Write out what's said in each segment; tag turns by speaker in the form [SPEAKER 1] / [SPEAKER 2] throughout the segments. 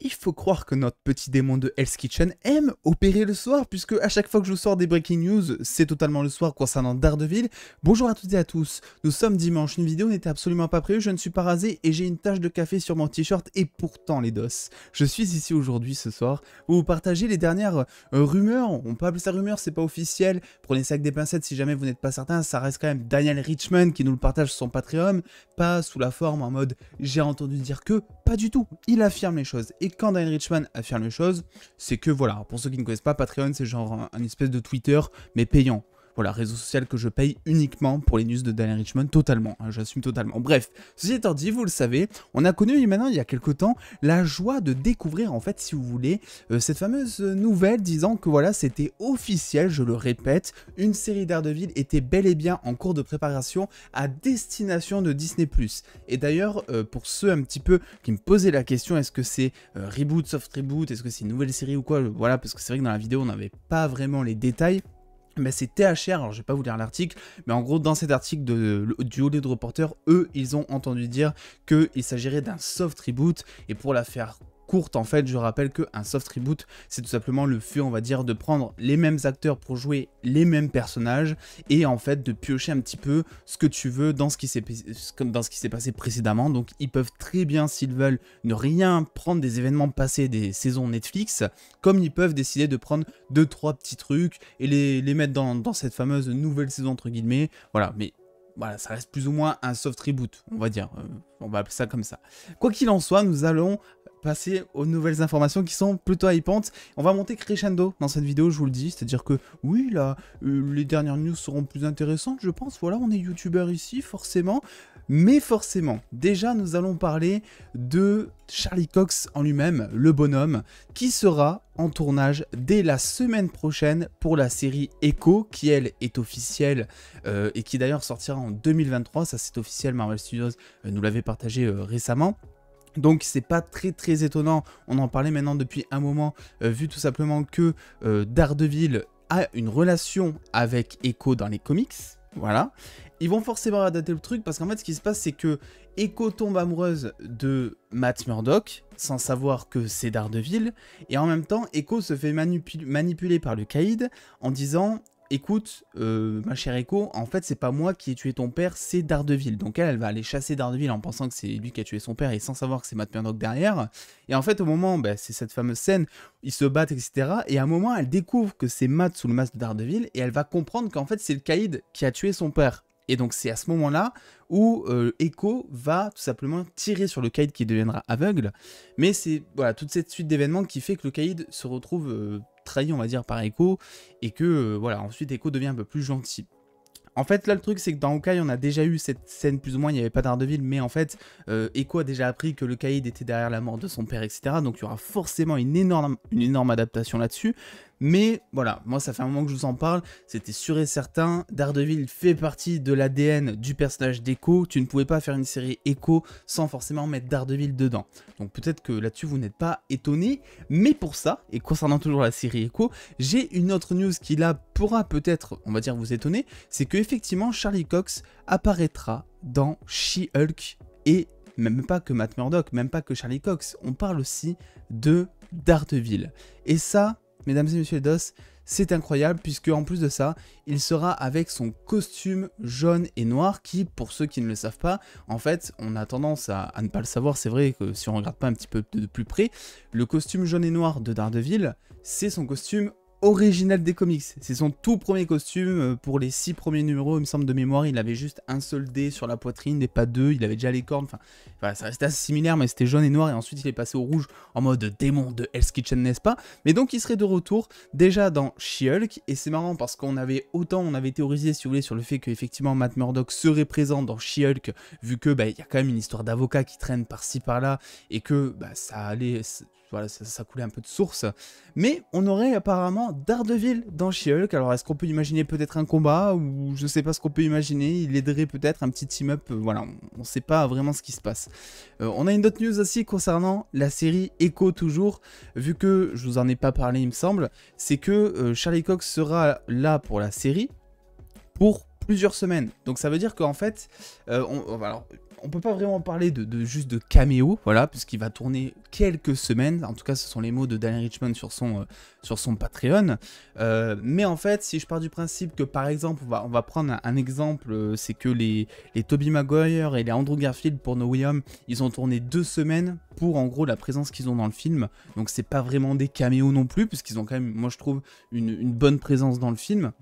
[SPEAKER 1] il faut croire que notre petit démon de Hell's Kitchen aime opérer le soir, puisque à chaque fois que je vous sors des breaking news, c'est totalement le soir concernant Daredevil. Bonjour à toutes et à tous, nous sommes dimanche, une vidéo n'était absolument pas prévue, je ne suis pas rasé et j'ai une tache de café sur mon t-shirt, et pourtant les dos, je suis ici aujourd'hui ce soir, pour vous partager les dernières euh, rumeurs, on peut appeler ça rumeur, c'est pas officiel, prenez ça avec des pincettes si jamais vous n'êtes pas certain, ça reste quand même Daniel Richmond qui nous le partage sur son Patreon, pas sous la forme en mode j'ai entendu dire que, pas du tout, il affirme les choses quand Dan Richman affirme les chose, c'est que voilà, pour ceux qui ne connaissent pas, Patreon, c'est genre un, espèce de Twitter, mais payant. Voilà, réseau social que je paye uniquement pour les news de Daniel Richmond, totalement, hein, j'assume totalement. Bref, ceci étant dit, vous le savez, on a connu maintenant il y a quelques temps la joie de découvrir en fait, si vous voulez, euh, cette fameuse nouvelle disant que voilà, c'était officiel, je le répète, une série Ville était bel et bien en cours de préparation à destination de Disney+. Et d'ailleurs, euh, pour ceux un petit peu qui me posaient la question, est-ce que c'est euh, reboot, soft reboot, est-ce que c'est une nouvelle série ou quoi, voilà, parce que c'est vrai que dans la vidéo, on n'avait pas vraiment les détails, mais c'est THR, alors je vais pas vous lire l'article, mais en gros dans cet article de, du Hollywood Reporter, eux, ils ont entendu dire qu'il s'agirait d'un soft reboot, et pour la faire courte. En fait, je rappelle qu'un soft reboot, c'est tout simplement le fait, on va dire, de prendre les mêmes acteurs pour jouer les mêmes personnages et en fait de piocher un petit peu ce que tu veux dans ce qui s'est passé précédemment. Donc ils peuvent très bien, s'ils veulent, ne rien prendre des événements passés des saisons Netflix, comme ils peuvent décider de prendre deux, trois petits trucs et les, mettre dans, cette fameuse nouvelle saison, entre guillemets. Voilà, mais voilà, ça reste plus ou moins un soft reboot, on va dire. Euh, on va appeler ça comme ça. Quoi qu'il en soit, nous allons passer aux nouvelles informations qui sont plutôt hypantes. On va monter crescendo dans cette vidéo, je vous le dis, c'est-à-dire que oui, là, euh, les dernières news seront plus intéressantes, je pense. Voilà, on est youtubeur ici, forcément. Mais forcément, déjà nous allons parler de Charlie Cox en lui-même, le bonhomme, qui sera en tournage dès la semaine prochaine pour la série Echo, qui elle est officielle euh, et qui d'ailleurs sortira en 2023, ça c'est officiel, Marvel Studios euh, nous l'avait partagé récemment. Donc c'est pas très très étonnant, on en parlait maintenant depuis un moment, euh, vu tout simplement que euh, Daredevil a une relation avec Echo dans les comics, voilà. Ils vont forcément adapter le truc parce qu'en fait ce qui se passe c'est que Echo tombe amoureuse de Matt Murdock sans savoir que c'est Daredevil et en même temps Echo se fait manipuler par le Kaïd en disant écoute, euh, ma chère Echo, en fait, c'est pas moi qui ai tué ton père, c'est Daredevil. Donc elle, elle va aller chasser Daredevil en pensant que c'est lui qui a tué son père et sans savoir que c'est Matt Murdock derrière. Et en fait, au moment, bah, c'est cette fameuse scène, ils se battent, etc. Et à un moment, elle découvre que c'est Matt sous le masque de Daredevil et elle va comprendre qu'en fait, c'est le Kaïd qui a tué son père. Et donc c'est à ce moment-là où euh, Echo va tout simplement tirer sur le Kaïd qui deviendra aveugle. Mais c'est voilà toute cette suite d'événements qui fait que le Kaïd se retrouve euh, trahi, on va dire, par Echo, et que, euh, voilà, ensuite Echo devient un peu plus gentil. En fait, là, le truc, c'est que dans Hawkeye, on a déjà eu cette scène, plus ou moins, il n'y avait pas d'Ardeville, mais en fait, euh, Echo a déjà appris que le caïd était derrière la mort de son père, etc. Donc, il y aura forcément une énorme, une énorme adaptation là-dessus. Mais voilà, moi ça fait un moment que je vous en parle, c'était sûr et certain, Daredevil fait partie de l'ADN du personnage d'Echo, tu ne pouvais pas faire une série Echo sans forcément mettre Daredevil dedans. Donc peut-être que là-dessus vous n'êtes pas étonné, mais pour ça, et concernant toujours la série Echo, j'ai une autre news qui là pourra peut-être, on va dire, vous étonner, c'est que effectivement Charlie Cox apparaîtra dans She-Hulk et même pas que Matt Murdock, même pas que Charlie Cox, on parle aussi de Daredevil. Et ça, mesdames et messieurs les DOS, c'est incroyable puisque en plus de ça, il sera avec son costume jaune et noir qui, pour ceux qui ne le savent pas, en fait, on a tendance à, ne pas le savoir, c'est vrai que si on regarde pas un petit peu de, plus près, le costume jaune et noir de Daredevil, c'est son costume original des comics. C'est son tout premier costume euh, pour les six premiers numéros, il me semble de mémoire. Il avait juste un seul dé sur la poitrine et pas deux. Il avait déjà les cornes. Enfin, ça restait assez similaire, mais c'était jaune et noir. Et ensuite, il est passé au rouge en mode démon de Hell's Kitchen, n'est-ce pas Mais donc, il serait de retour déjà dans She-Hulk. Et c'est marrant parce qu'on avait autant, on avait théorisé, si vous voulez, sur le fait que effectivement Matt Murdock serait présent dans She-Hulk, vu que bah, il y a quand même une histoire d'avocat qui traîne par-ci par-là et que bah, ça allait voilà, ça, ça, coulait un peu de source. Mais on aurait apparemment Daredevil dans She-Hulk. Alors est-ce qu'on peut imaginer peut-être un combat ou je sais pas ce qu'on peut imaginer. Il aiderait peut-être un petit team-up. Euh, voilà, on ne sait pas vraiment ce qui se passe. Euh, on a une autre news aussi concernant la série Echo toujours. Vu que je vous en ai pas parlé, il me semble, c'est que euh, Charlie Cox sera là pour la série pour plusieurs semaines. Donc ça veut dire qu'en fait, euh, on, alors, on peut pas vraiment parler de, juste de caméo, voilà, puisqu'il va tourner quelques semaines. En tout cas, ce sont les mots de Daniel Richmond sur son, euh, sur son Patreon. Euh, mais en fait, si je pars du principe que par exemple, on va, prendre un, exemple, c'est que les, les Toby Maguire et les Andrew Garfield pour No Williams, ils ont tourné deux semaines pour en gros la présence qu'ils ont dans le film. Donc c'est pas vraiment des caméos non plus, puisqu'ils ont quand même, moi je trouve, une bonne présence dans le film.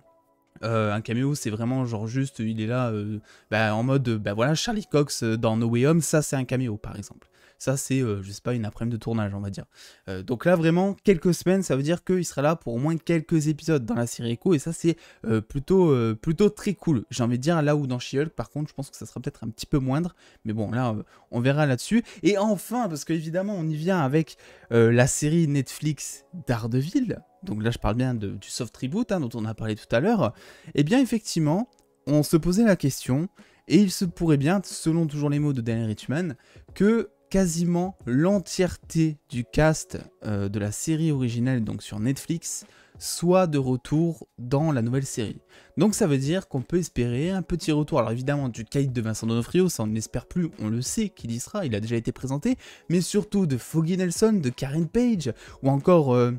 [SPEAKER 1] Euh, un caméo, c'est vraiment genre juste, il est là, euh, bah, en mode, ben voilà, Charlie Cox euh, dans No Way Home, ça c'est un caméo par exemple. Ça, c'est, euh, je sais pas, une après-midi de tournage, on va dire. Euh, donc là, vraiment, quelques semaines, ça veut dire qu'il sera là pour au moins quelques épisodes dans la série Echo, et ça, c'est euh, plutôt, euh, plutôt très cool. J'ai envie de dire, là où dans She-Hulk, par contre, je pense que ça sera peut-être un petit peu moindre, mais bon, là, on verra là-dessus. Et enfin, parce qu'évidemment, on y vient avec la série Netflix d'Ardeville. donc là, je parle bien du soft reboot hein, dont on a parlé tout à l'heure, eh bien, effectivement, on se posait la question, et il se pourrait bien, selon toujours les mots de Daniel Richman, que quasiment l'entièreté du cast euh, de la série originelle, donc sur Netflix, soit de retour dans la nouvelle série. Donc ça veut dire qu'on peut espérer un petit retour. Alors évidemment du caïd de Vincent Donofrio, ça on n'espère plus, on le sait qu'il y sera, il a déjà été présenté, mais surtout de Foggy Nelson, de Karen Page, ou encore... Euh,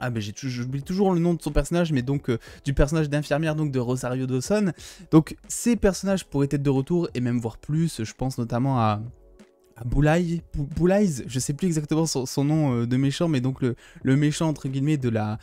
[SPEAKER 1] ah ben j'oublie toujours le nom de son personnage, mais donc euh, du personnage d'infirmière donc de Rosario Dawson. Donc ces personnages pourraient être de retour et même voir plus. Je pense notamment à Boulay, Boulaïs, je sais plus exactement son, nom euh, de méchant, mais donc le, méchant entre guillemets de la,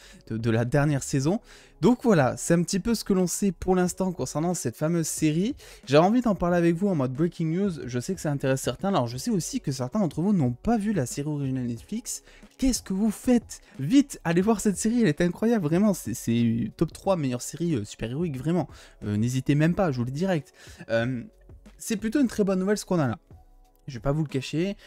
[SPEAKER 1] dernière saison. Donc voilà, c'est un petit peu ce que l'on sait pour l'instant concernant cette fameuse série. J'ai envie d'en parler avec vous en mode breaking news, je sais que ça intéresse certains, alors je sais aussi que certains d'entre vous n'ont pas vu la série originale Netflix. Qu'est-ce que vous faites Vite, allez voir cette série, elle est incroyable, vraiment, c'est top 3 meilleures séries euh, super-héroïque, vraiment. Euh, n'hésitez même pas, je vous le dis direct. c'est plutôt une très bonne nouvelle ce qu'on a là je vais pas vous le cacher.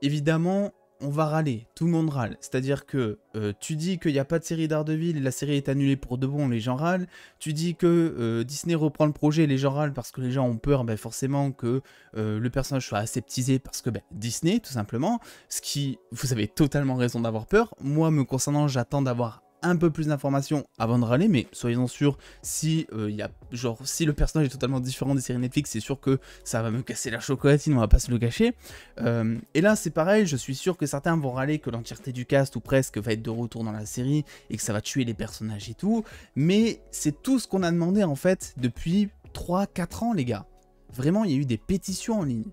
[SPEAKER 1] Évidemment, on va râler, tout le monde râle. C'est-à-dire que euh, tu dis qu'il n'y a pas de série ville, la série est annulée pour de bon, les gens râlent. Tu dis que euh, Disney reprend le projet, les gens râlent parce que les gens ont peur ben, forcément que euh, le personnage soit aseptisé parce que ben, Disney, tout simplement. Ce qui, vous avez totalement raison d'avoir peur. Moi, me concernant, j'attends d'avoir un peu plus d'informations avant de râler, mais soyez-en sûrs, si, il euh, y a, genre, si le personnage est totalement différent des séries Netflix, c'est sûr que ça va me casser la chocolatine, on va pas se le cacher. Euh, et là, c'est pareil, je suis sûr que certains vont râler que l'entièreté du cast, ou presque, va être de retour dans la série, et que ça va tuer les personnages et tout, mais c'est tout ce qu'on a demandé, en fait, depuis 3-4 ans, les gars. Vraiment, il y a eu des pétitions en ligne.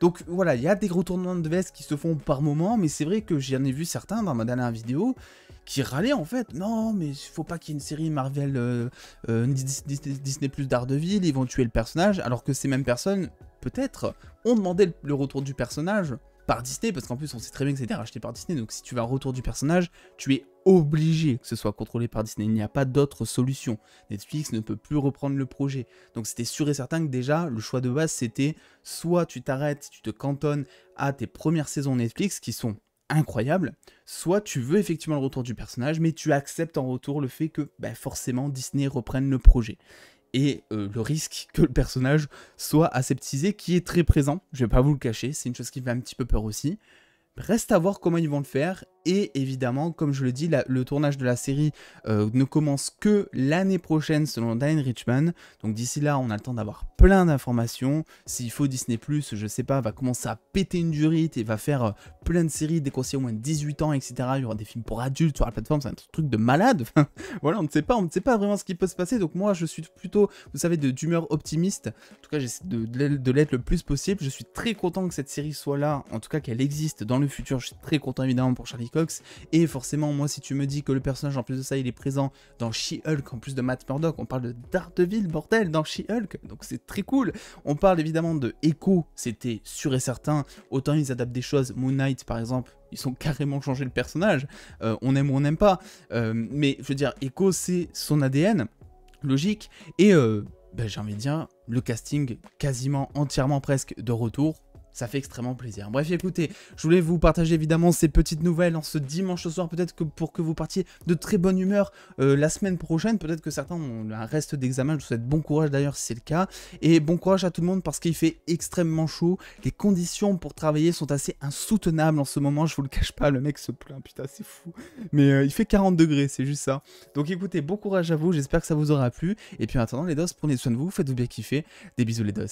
[SPEAKER 1] Donc voilà, il y a des retournements de veste qui se font par moment, mais c'est vrai que j'en ai vu certains dans ma dernière vidéo qui râlaient en fait. Non, mais il faut pas qu'il y ait une série Marvel euh, euh, Disney Plus d'Ardeville, ils vont tuer le personnage, alors que ces mêmes personnes, peut-être, ont demandé le retour du personnage par Disney, parce qu'en plus on sait très bien que c'était racheté par Disney, donc si tu veux un retour du personnage, tu es obligé que ce soit contrôlé par Disney, il n'y a pas d'autre solution. Netflix ne peut plus reprendre le projet. Donc c'était sûr et certain que déjà, le choix de base c'était soit tu t'arrêtes, tu te cantonnes à tes premières saisons Netflix qui sont incroyable, soit tu veux effectivement le retour du personnage, mais tu acceptes en retour le fait que ben forcément Disney reprenne le projet. Et euh, le risque que le personnage soit aseptisé, qui est très présent, je vais pas vous le cacher, c'est une chose qui fait un petit peu peur aussi. Reste à voir comment ils vont le faire et évidemment, comme je le dis, le tournage de la série euh, ne commence que l'année prochaine selon Diane Richman. Donc d'ici là, on a le temps d'avoir plein d'informations. S'il faut Disney ⁇ je sais pas, va commencer à péter une durite et va faire euh, plein de séries dès au moins de 18 ans, etc. Il y aura des films pour adultes sur la plateforme, c'est un truc de malade. voilà, on ne sait pas, on ne sait pas vraiment ce qui peut se passer. Donc moi, je suis plutôt, vous savez, d'humeur optimiste. En tout cas, j'essaie de, de l'être le plus possible. Je suis très content que cette série soit là, en tout cas qu'elle existe dans le futur. Je suis très content évidemment pour Charlie et forcément, moi, si tu me dis que le personnage, en plus de ça, il est présent dans She-Hulk, en plus de Matt Murdock, on parle de Daredevil, bordel, dans She-Hulk. Donc c'est très cool. On parle évidemment de Echo, c'était sûr et certain. Autant ils adaptent des choses. Moon Knight, par exemple, ils ont carrément changé le personnage. Euh, on aime ou on n'aime pas. Euh, mais je veux dire, Echo, c'est son ADN. Logique. Et euh, ben, j'ai envie de dire, le casting quasiment entièrement presque de retour ça fait extrêmement plaisir. Bref, écoutez, je voulais vous partager évidemment ces petites nouvelles en ce dimanche soir, peut-être que pour que vous partiez de très bonne humeur euh, la semaine prochaine, peut-être que certains ont un reste d'examen, je vous souhaite bon courage d'ailleurs si c'est le cas, et bon courage à tout le monde parce qu'il fait extrêmement chaud, les conditions pour travailler sont assez insoutenables en ce moment, je vous le cache pas, le mec se plaint, putain c'est fou, mais euh, il fait 40 degrés, c'est juste ça. Donc écoutez, bon courage à vous, j'espère que ça vous aura plu, et puis en attendant les dos, prenez soin de vous, faites-vous bien kiffer, des bisous les dos.